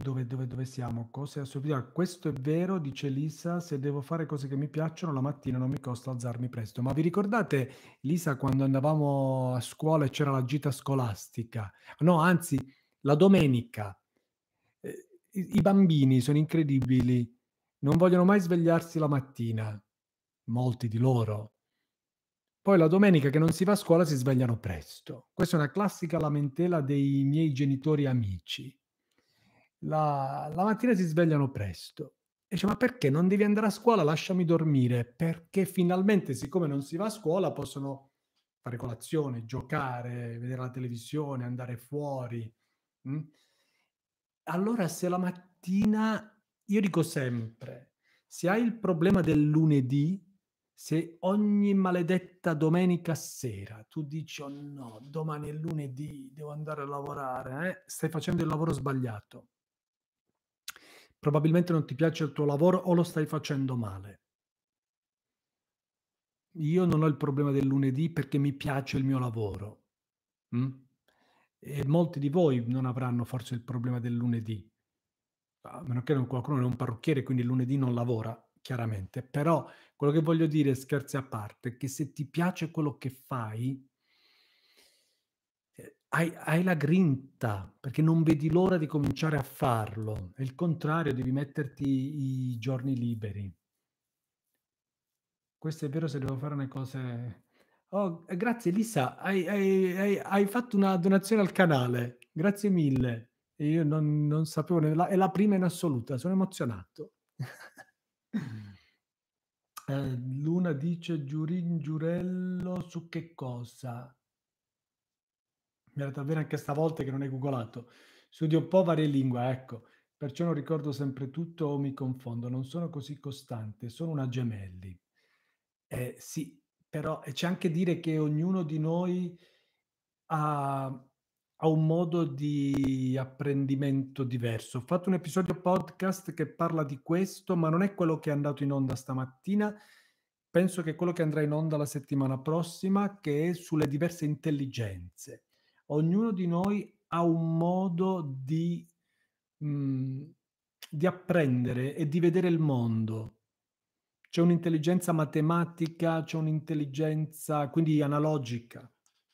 Dove, dove, dove siamo? Cose assolutamente. Questo è vero, dice Lisa, se devo fare cose che mi piacciono la mattina non mi costa alzarmi presto. Ma vi ricordate, Lisa, quando andavamo a scuola e c'era la gita scolastica? No, anzi, la domenica. Eh, i, I bambini sono incredibili, non vogliono mai svegliarsi la mattina, molti di loro. Poi la domenica che non si va a scuola si svegliano presto. Questa è una classica lamentela dei miei genitori amici. La, la mattina si svegliano presto. E dice, ma perché non devi andare a scuola? Lasciami dormire. Perché finalmente, siccome non si va a scuola, possono fare colazione, giocare, vedere la televisione, andare fuori. Mm? Allora, se la mattina, io dico sempre, se hai il problema del lunedì, se ogni maledetta domenica sera tu dici oh no, domani è lunedì, devo andare a lavorare, eh? stai facendo il lavoro sbagliato. Probabilmente non ti piace il tuo lavoro o lo stai facendo male. Io non ho il problema del lunedì perché mi piace il mio lavoro. Mm? E molti di voi non avranno forse il problema del lunedì, a meno che qualcuno non qualcuno è un parrucchiere, quindi il lunedì non lavora, chiaramente, però quello che voglio dire, scherzi a parte, è che se ti piace quello che fai, eh, hai, hai, la grinta perché non vedi l'ora di cominciare a farlo. È il contrario, devi metterti i giorni liberi. Questo è vero se devo fare una cosa. Eh. Oh, eh, grazie Lisa, hai, hai, hai, fatto una donazione al canale, grazie mille. Io non, non sapevo, è la prima in assoluta, sono emozionato. Eh, Luna dice giurin giurello su che cosa? Mi è era davvero anche stavolta che non hai googolato. Studio un po' varie lingue, ecco, perciò non ricordo sempre tutto o mi confondo, non sono così costante, sono una gemelli. Eh, sì, però c'è anche dire che ognuno di noi ha ha un modo di apprendimento diverso. Ho fatto un episodio podcast che parla di questo, ma non è quello che è andato in onda stamattina. Penso che quello che andrà in onda la settimana prossima, che è sulle diverse intelligenze. Ognuno di noi ha un modo di, mh, mm, di apprendere e di vedere il mondo. C'è un'intelligenza matematica, c'è un'intelligenza quindi analogica,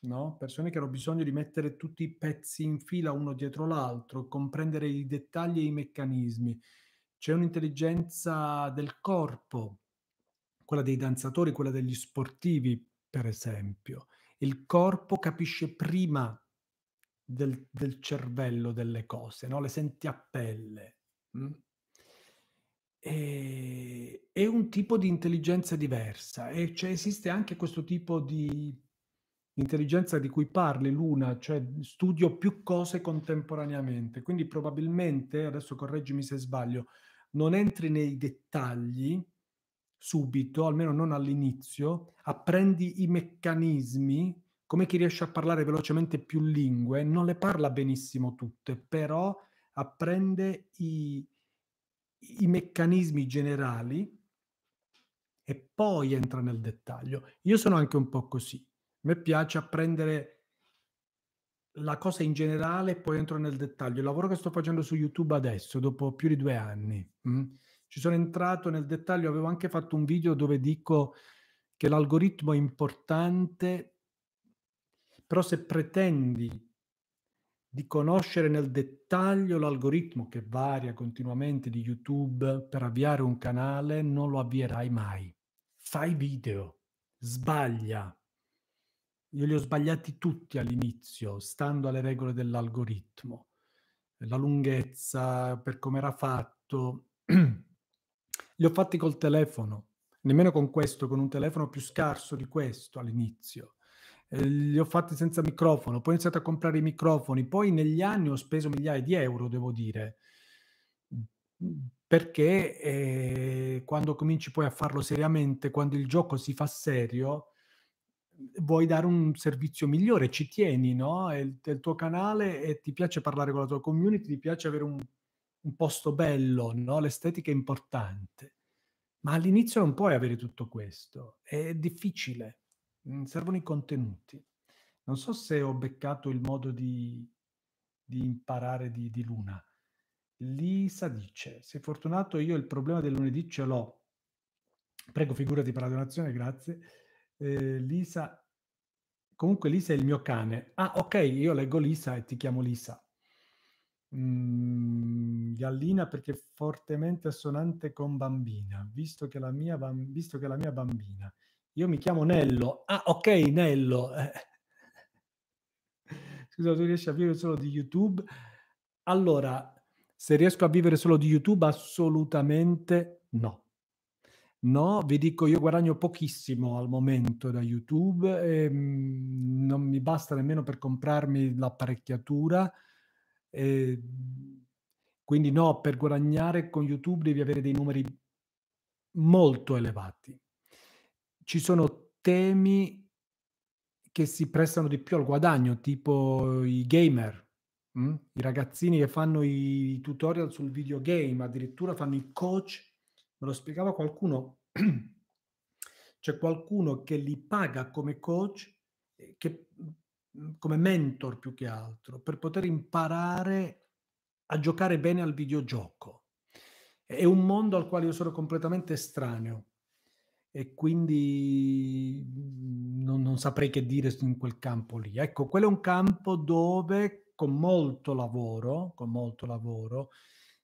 no? persone che hanno bisogno di mettere tutti i pezzi in fila uno dietro l'altro, comprendere i dettagli e i meccanismi. C'è un'intelligenza del corpo, quella dei danzatori, quella degli sportivi, per esempio. Il corpo capisce prima del, del cervello delle cose, no? le senti a pelle. Mm? è un tipo di intelligenza diversa e cioè, esiste anche questo tipo di l'intelligenza di cui parli, Luna, cioè studio più cose contemporaneamente, quindi probabilmente, adesso correggimi se sbaglio, non entri nei dettagli subito, almeno non all'inizio, apprendi i meccanismi, come chi riesce a parlare velocemente più lingue, non le parla benissimo tutte, però apprende i, i meccanismi generali e poi entra nel dettaglio. Io sono anche un po' così me piace apprendere la cosa in generale e poi entro nel dettaglio. Il lavoro che sto facendo su YouTube adesso, dopo più di due anni, mh, mm, ci sono entrato nel dettaglio, avevo anche fatto un video dove dico che l'algoritmo è importante, però se pretendi di conoscere nel dettaglio l'algoritmo che varia continuamente di YouTube per avviare un canale, non lo avvierai mai. Fai video, sbaglia, io li ho sbagliati tutti all'inizio, stando alle regole dell'algoritmo. La lunghezza, per come era fatto. li ho fatti col telefono, nemmeno con questo, con un telefono più scarso di questo all'inizio. Eh, li ho fatti senza microfono, poi ho iniziato a comprare i microfoni, poi negli anni ho speso migliaia di euro, devo dire, perché eh, quando cominci poi a farlo seriamente, quando il gioco si fa serio, vuoi dare un servizio migliore, ci tieni, no? È il, è il, tuo canale e ti piace parlare con la tua community, ti piace avere un, un posto bello, no? L'estetica è importante. Ma all'inizio non puoi avere tutto questo, è difficile, mm, servono i contenuti. Non so se ho beccato il modo di, di imparare di, di Luna. Lisa dice, sei fortunato, io il problema del lunedì ce l'ho. Prego, figurati per la donazione, grazie eh, Lisa, comunque Lisa è il mio cane. Ah, ok, io leggo Lisa e ti chiamo Lisa. Mm, gallina perché fortemente assonante con bambina, visto che la mia, bam- visto che la mia bambina. Io mi chiamo Nello. Ah, ok, Nello. Eh. Scusa, tu riesci a vivere solo di YouTube? Allora, se riesco a vivere solo di YouTube, assolutamente no. No, vi dico, io guadagno pochissimo al momento da YouTube e ehm, non mi basta nemmeno per comprarmi l'apparecchiatura. E, ehm, quindi no, per guadagnare con YouTube devi avere dei numeri molto elevati. Ci sono temi che si prestano di più al guadagno, tipo i gamer, mh? Mm, i ragazzini che fanno i tutorial sul videogame, addirittura fanno i coach me lo spiegava qualcuno, c'è qualcuno che li paga come coach, eh, che, mm, come mentor più che altro, per poter imparare a giocare bene al videogioco. È un mondo al quale io sono completamente estraneo e quindi mm, non, non, saprei che dire in quel campo lì. Ecco, quello è un campo dove con molto lavoro, con molto lavoro,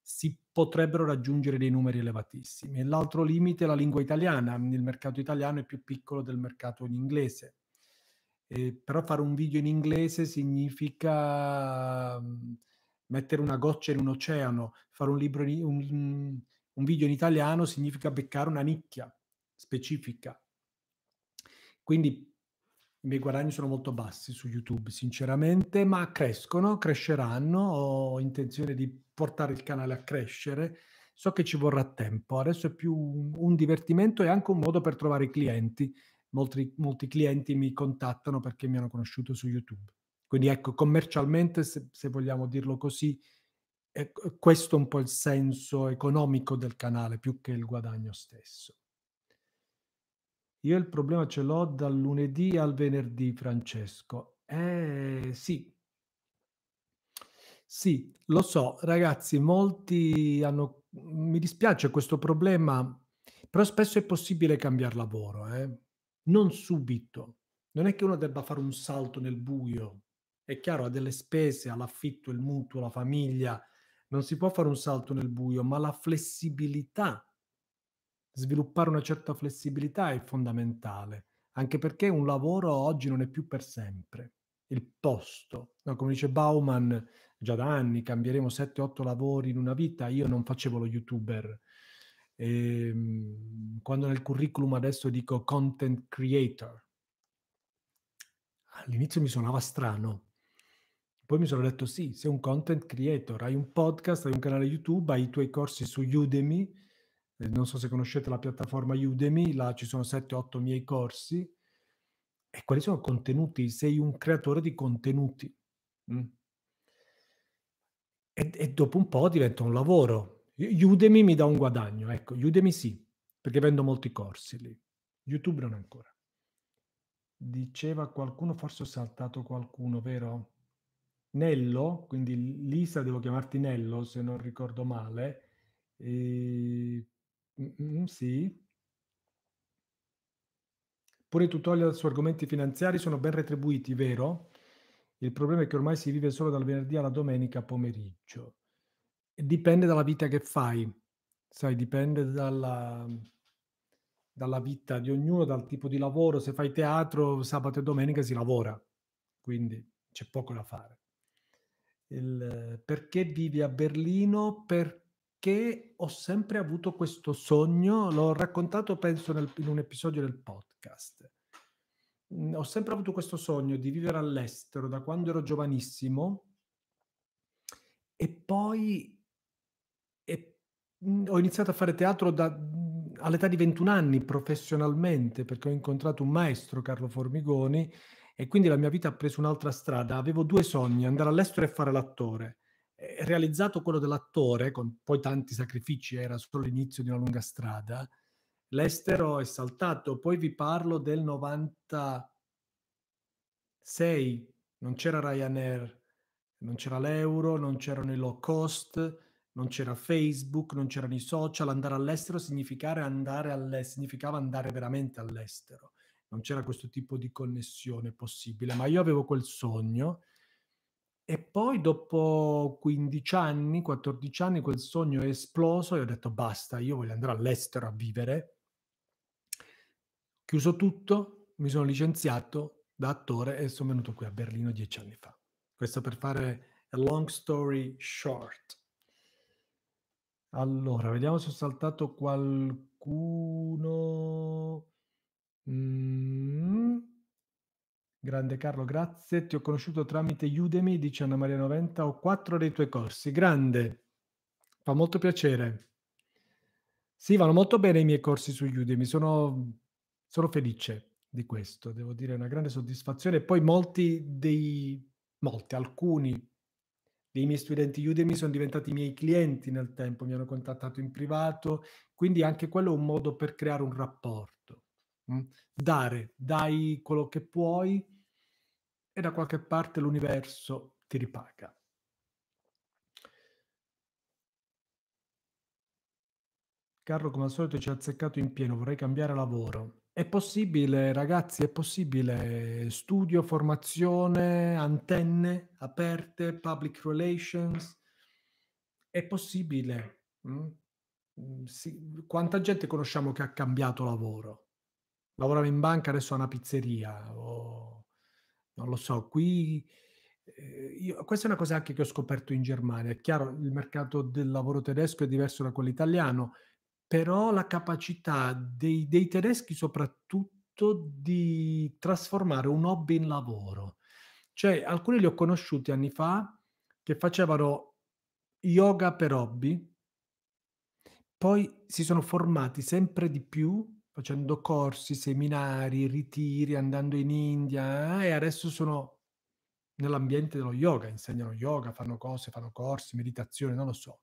si potrebbero raggiungere dei numeri elevatissimi. E l'altro limite è la lingua italiana, il mercato italiano è più piccolo del mercato in inglese. Eh, però fare un video in inglese significa mm, mettere una goccia in un oceano, fare un, libro in, un, un video in italiano significa beccare una nicchia specifica. Quindi i miei guadagni sono molto bassi su YouTube, sinceramente, ma crescono, cresceranno, ho intenzione di portare il canale a crescere. So che ci vorrà tempo, adesso è più un, un divertimento e anche un modo per trovare i clienti. Molti, molti, clienti mi contattano perché mi hanno conosciuto su YouTube. Quindi ecco, commercialmente, se, se vogliamo dirlo così, è, questo è un po' il senso economico del canale più che il guadagno stesso. Io il problema ce l'ho dal lunedì al venerdì, Francesco. Eh sì. Sì, lo so, ragazzi, molti hanno... Mi dispiace questo problema, però spesso è possibile cambiare lavoro, eh? non subito. Non è che uno debba fare un salto nel buio. È chiaro, ha delle spese, ha l'affitto, il mutuo, la famiglia. Non si può fare un salto nel buio, ma la flessibilità sviluppare una certa flessibilità è fondamentale, anche perché un lavoro oggi non è più per sempre. Il posto, no, come dice Bauman, già da anni cambieremo 7-8 lavori in una vita, io non facevo lo youtuber. E, ehm, quando nel curriculum adesso dico content creator, all'inizio mi suonava strano. Poi mi sono detto sì, sei un content creator, hai un podcast, hai un canale YouTube, hai i tuoi corsi su Udemy, eh, non so se conoscete la piattaforma Udemy, là ci sono 7-8 miei corsi. E quali sono contenuti? Sei un creatore di contenuti. Mm. E, e, dopo un po' diventa un lavoro. Udemy mi dà un guadagno, ecco, Udemy sì, perché vendo molti corsi lì. YouTube non ancora. Diceva qualcuno, forse ho saltato qualcuno, vero? Nello, quindi Lisa devo chiamarti Nello se non ricordo male. E Mh-mh, mm, mm, sì. Pure i tutorial su argomenti finanziari sono ben retribuiti, vero? Il problema è che ormai si vive solo dal venerdì alla domenica pomeriggio. Dipende dalla vita che fai, sai, dipende dalla dalla vita di ognuno, dal tipo di lavoro. Se fai teatro, sabato e domenica si lavora, quindi c'è poco da fare. Il, perché vivi a Berlino? Perché che ho sempre avuto questo sogno, l'ho raccontato penso nel, in un episodio del podcast. Mm, ho sempre avuto questo sogno di vivere all'estero da quando ero giovanissimo e poi e, mm, ho iniziato a fare teatro da, mm, all'età di 21 anni professionalmente perché ho incontrato un maestro, Carlo Formigoni, e quindi la mia vita ha preso un'altra strada. Avevo due sogni, andare all'estero e fare l'attore eh, realizzato quello dell'attore, con poi tanti sacrifici, era solo l'inizio di una lunga strada, l'estero è saltato. Poi vi parlo del 96, non c'era Ryanair, non c'era l'euro, non c'erano i low cost, non c'era Facebook, non c'erano i social. Andare all'estero andare all'est- significava andare veramente all'estero. Non c'era questo tipo di connessione possibile, ma io avevo quel sogno e poi dopo 15 anni, 14 anni, quel sogno è esploso e ho detto basta, io voglio andare all'estero a vivere. Chiuso tutto, mi sono licenziato da attore e sono venuto qui a Berlino dieci anni fa. Questo per fare a long story short. Allora, vediamo se ho saltato qualcuno. Mm. Grande Carlo, grazie. Ti ho conosciuto tramite Udemy, dice Anna Maria Noventa. Ho quattro dei tuoi corsi. Grande, fa molto piacere. Sì, vanno molto bene i miei corsi su Udemy, sono, sono felice di questo, devo dire, è una grande soddisfazione. Poi molti dei, molti, alcuni dei miei studenti Udemy sono diventati miei clienti nel tempo, mi hanno contattato in privato, quindi anche quello è un modo per creare un rapporto, mm. dare, dai quello che puoi e da qualche parte l'universo ti ripaga. Carlo, come al solito, ci ha azzeccato in pieno. Vorrei cambiare lavoro. È possibile, ragazzi, è possibile studio, formazione, antenne aperte, public relations. È possibile. Mm? Mm, sì. Quanta gente conosciamo che ha cambiato lavoro? Lavorava in banca, adesso ha una pizzeria o non lo so, qui eh, io, questa è una cosa anche che ho scoperto in Germania. È chiaro, il mercato del lavoro tedesco è diverso da quello italiano, però la capacità dei, dei tedeschi soprattutto di trasformare un hobby in lavoro. Cioè, alcuni li ho conosciuti anni fa che facevano yoga per hobby, poi si sono formati sempre di più facendo corsi, seminari, ritiri, andando in India eh, e adesso sono nell'ambiente dello yoga, insegnano yoga, fanno cose, fanno corsi, meditazione, non lo so.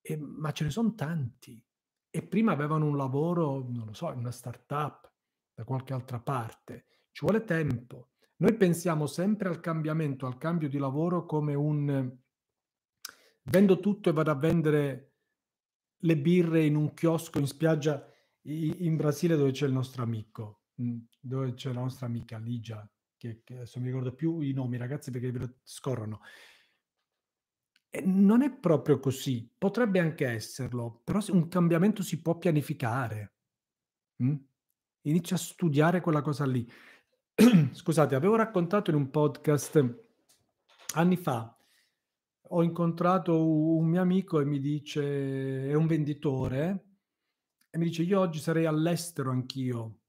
E, ma ce ne sono tanti. E prima avevano un lavoro, non lo so, in una startup, da qualche altra parte. Ci vuole tempo. Noi pensiamo sempre al cambiamento, al cambio di lavoro come un vendo tutto e vado a vendere le birre in un chiosco in spiaggia in Brasile dove c'è il nostro amico, mm, dove c'è la nostra amica Ligia, che, che adesso mi ricordo più i nomi ragazzi perché ve lo scorrono. E non è proprio così, potrebbe anche esserlo, però un cambiamento si può pianificare. Mm? Inizia a studiare quella cosa lì. Scusate, avevo raccontato in un podcast anni fa, ho incontrato un mio amico e mi dice, è un venditore, e mi dice, io oggi sarei all'estero anch'io,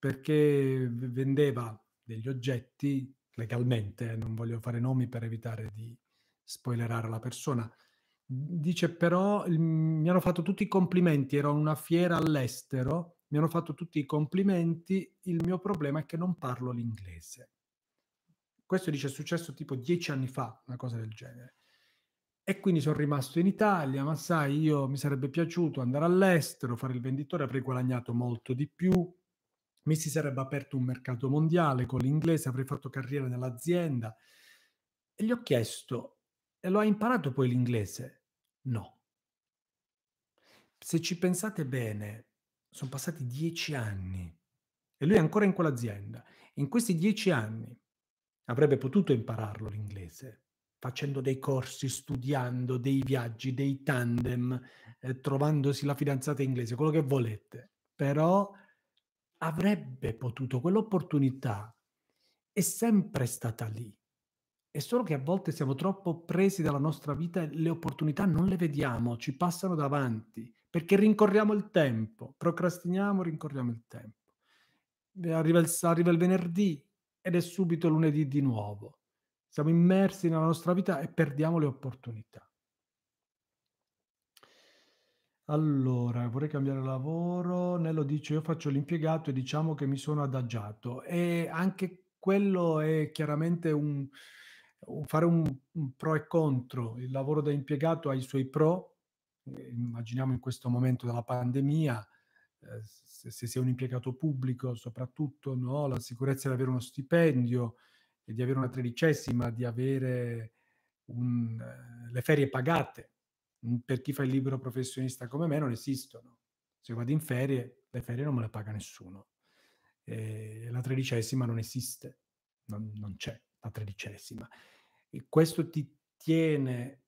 perché vendeva degli oggetti legalmente, non voglio fare nomi per evitare di spoilerare la persona. Dice però, mi hanno fatto tutti i complimenti, ero a una fiera all'estero, mi hanno fatto tutti i complimenti, il mio problema è che non parlo l'inglese. Questo dice è successo tipo dieci anni fa, una cosa del genere. E quindi sono rimasto in Italia, ma sai, io mi sarebbe piaciuto andare all'estero, fare il venditore, avrei guadagnato molto di più, mi si sarebbe aperto un mercato mondiale con l'inglese, avrei fatto carriera nell'azienda. E gli ho chiesto, e lo hai imparato poi l'inglese? No. Se ci pensate bene, sono passati dieci anni e lui è ancora in quell'azienda. In questi dieci anni avrebbe potuto impararlo l'inglese, facendo dei corsi, studiando, dei viaggi, dei tandem, eh, trovandosi la fidanzata inglese, quello che volete. Però avrebbe potuto, quell'opportunità è sempre stata lì. È solo che a volte siamo troppo presi dalla nostra vita e le opportunità non le vediamo, ci passano davanti, perché rincorriamo il tempo, procrastiniamo, rincorriamo il tempo. Arriva il, arriva il venerdì ed è subito lunedì di nuovo siamo immersi nella nostra vita e perdiamo le opportunità. Allora, vorrei cambiare lavoro. Nello dice io faccio l'impiegato e diciamo che mi sono adagiato. E anche quello è chiaramente un, un fare un, un, pro e contro. Il lavoro da impiegato ha i suoi pro. Immaginiamo in questo momento della pandemia, eh, se, se sei un impiegato pubblico soprattutto, no? la sicurezza di avere uno stipendio, di avere una tredicesima, di avere un, eh, le ferie pagate. Mm, per chi fa il libero professionista come me non esistono. Se vado in ferie, le ferie non me le paga nessuno. E la tredicesima non esiste, non, non c'è la tredicesima. E questo ti tiene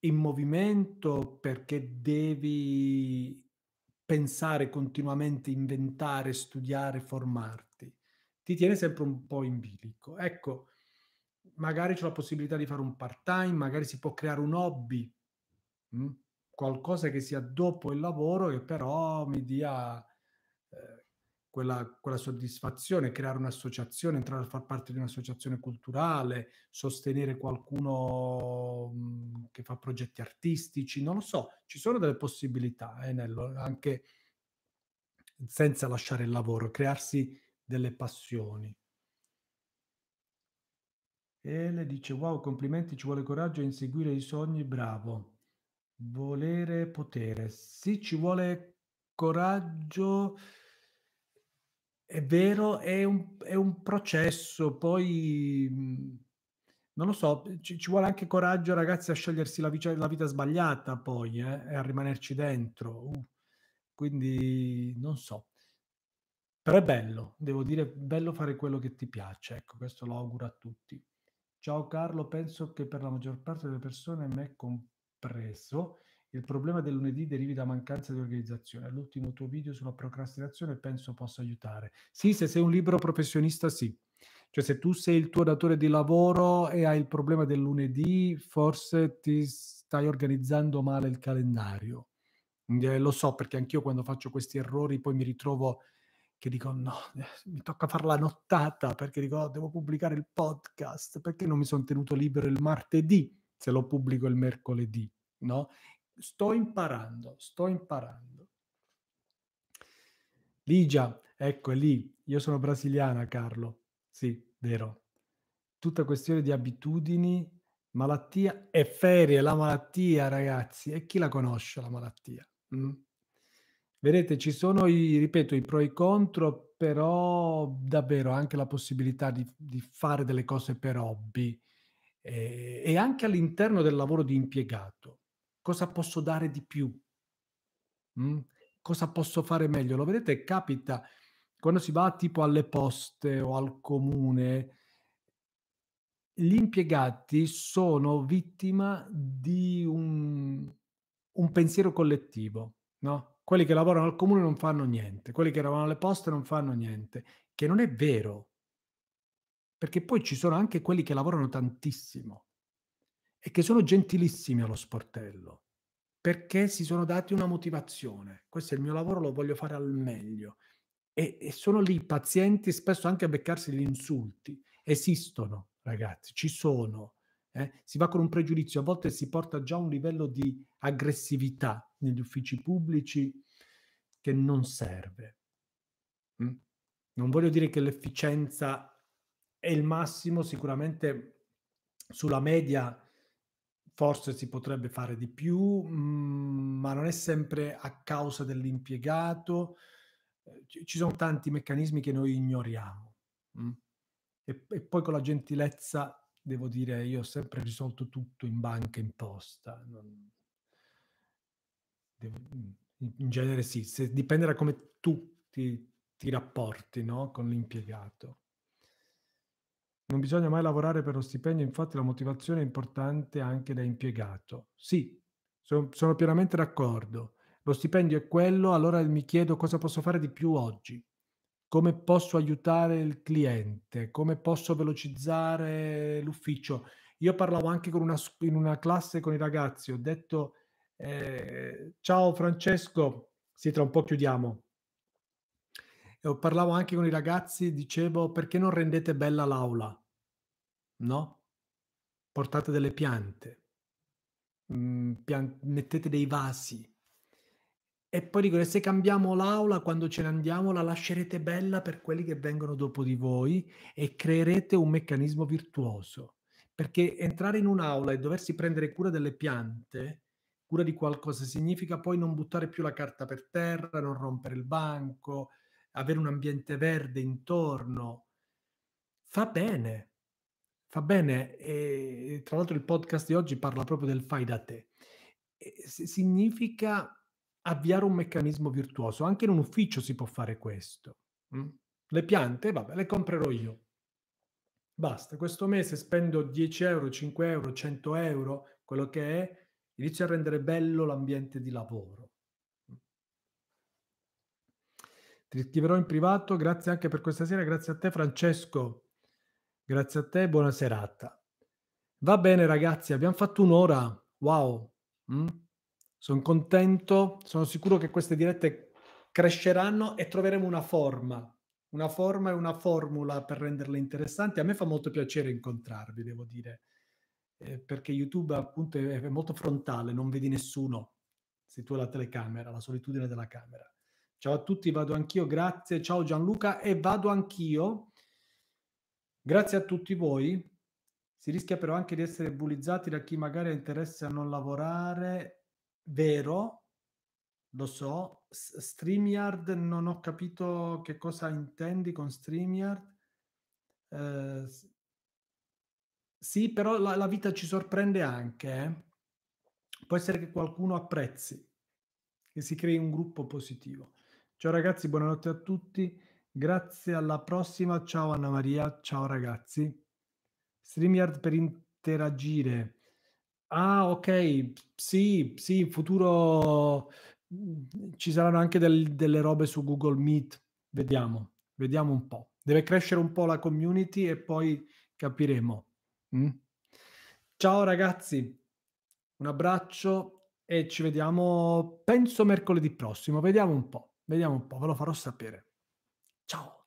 in movimento perché devi pensare continuamente, inventare, studiare, formarti ti tiene sempre un po' in bilico. Ecco, magari c'è la possibilità di fare un part-time, magari si può creare un hobby, mh? Mm, qualcosa che sia dopo il lavoro che però mi dia eh, quella, quella, soddisfazione, creare un'associazione, entrare a far parte di un'associazione culturale, sostenere qualcuno mh, mm, che fa progetti artistici, non lo so, ci sono delle possibilità, eh, Nello, anche senza lasciare il lavoro, crearsi delle passioni. E le dice, wow, complimenti, ci vuole coraggio a inseguire i sogni, bravo. Volere potere. Sì, ci vuole coraggio, è vero, è un, è un processo, poi mm, non lo so, ci, ci, vuole anche coraggio, ragazzi, a scegliersi la, vice, la vita sbagliata poi eh, e a rimanerci dentro. Uh, quindi non so. Però è bello, devo dire, bello fare quello che ti piace, ecco, questo lo auguro a tutti. Ciao Carlo, penso che per la maggior parte delle persone, me compreso, il problema del lunedì derivi da mancanza di organizzazione. L'ultimo tuo video sulla procrastinazione penso possa aiutare. Sì, se sei un libero professionista, sì. Cioè se tu sei il tuo datore di lavoro e hai il problema del lunedì, forse ti stai organizzando male il calendario. Eh, lo so perché anch'io quando faccio questi errori poi mi ritrovo che dico no, eh, mi tocca fare la nottata perché dico oh, devo pubblicare il podcast, perché non mi sono tenuto libero il martedì se lo pubblico il mercoledì, no? Sto imparando, sto imparando. Ligia, ecco è lì, io sono brasiliana Carlo, sì, vero. Tutta questione di abitudini, malattia e ferie, la malattia ragazzi, e chi la conosce la malattia? Mm? Vedete, ci sono i, ripeto, i pro e i contro, però davvero anche la possibilità di, di fare delle cose per hobby eh, e anche all'interno del lavoro di impiegato. Cosa posso dare di più? Mm? Cosa posso fare meglio? Lo vedete, capita quando si va tipo alle poste o al comune, gli impiegati sono vittima di un, un pensiero collettivo, no? quelli che lavorano al comune non fanno niente, quelli che lavorano alle poste non fanno niente, che non è vero, perché poi ci sono anche quelli che lavorano tantissimo e che sono gentilissimi allo sportello, perché si sono dati una motivazione, questo è il mio lavoro, lo voglio fare al meglio. E, e sono lì pazienti, spesso anche a beccarsi gli insulti, esistono ragazzi, ci sono eh, si va con un pregiudizio, a volte si porta già a un livello di aggressività negli uffici pubblici che non serve. Mm? Non voglio dire che l'efficienza è il massimo, sicuramente sulla media forse si potrebbe fare di più, mm, ma non è sempre a causa dell'impiegato. Ci sono tanti meccanismi che noi ignoriamo. Mm? E, e poi con la gentilezza devo dire, io ho sempre risolto tutto in banca, in posta. Non... Devo... Mhmm, in genere sì, Se, dipende da come tu ti, ti rapporti no? con l'impiegato. Non bisogna mai lavorare per lo stipendio, infatti la motivazione è importante anche da impiegato. Sì, sono, sono pienamente d'accordo. Lo stipendio è quello, allora mi chiedo cosa posso fare di più oggi come posso aiutare il cliente, come posso velocizzare l'ufficio. Io parlavo anche una, in una classe con i ragazzi, ho detto eh, ciao Francesco, sì tra un po' chiudiamo. E parlavo anche con i ragazzi, dicevo perché non rendete bella l'aula? No? Portate delle piante, mm, pian- mettete dei vasi e poi dico, se cambiamo l'aula quando ce ne andiamo, la lascerete bella per quelli che vengono dopo di voi e creerete un meccanismo virtuoso. Perché entrare in un'aula e doversi prendere cura delle piante, cura di qualcosa, significa poi non buttare più la carta per terra, non rompere il banco, avere un ambiente verde intorno. Fa bene, fa bene. E, tra l'altro il podcast di oggi parla proprio del fai da te. E, significa avviare un meccanismo virtuoso. Anche in un ufficio si può fare questo. Mm. Le piante, vabbè, le comprerò io. Basta, questo mese spendo 10 euro, 5 euro, 100 euro, quello che è, inizio a rendere bello l'ambiente di lavoro. Ti scriverò in privato, grazie anche per questa sera, grazie a te Francesco, grazie a te, buona serata. Va bene ragazzi, abbiamo fatto un'ora, wow. Mm? Sono contento, sono sicuro che queste dirette cresceranno e troveremo una forma, una forma e una formula per renderle interessanti. A me fa molto piacere incontrarvi, devo dire, eh, perché YouTube appunto è, è molto frontale, non vedi nessuno se tu hai la telecamera, la solitudine della camera. Ciao a tutti, vado anch'io, grazie, ciao Gianluca e vado anch'io. Grazie a tutti voi. Si rischia però anche di essere bullizzati da chi magari ha interesse a non lavorare vero, lo so. StreamYard, non ho capito che cosa intendi con StreamYard. Eh, sì, però la, la, vita ci sorprende anche. Eh? Può essere che qualcuno apprezzi, che si crei un gruppo positivo. Ciao ragazzi, buonanotte a tutti. Grazie, alla prossima. Ciao Anna Maria, ciao ragazzi. StreamYard per interagire. Ah, ok, sì, sì, in futuro mm, ci saranno anche del, delle robe su Google Meet, vediamo, vediamo un po'. Deve crescere un po' la community e poi capiremo. Mm? Ciao ragazzi, un abbraccio e ci vediamo, penso mercoledì prossimo, vediamo un po', vediamo un po', ve lo farò sapere. Ciao.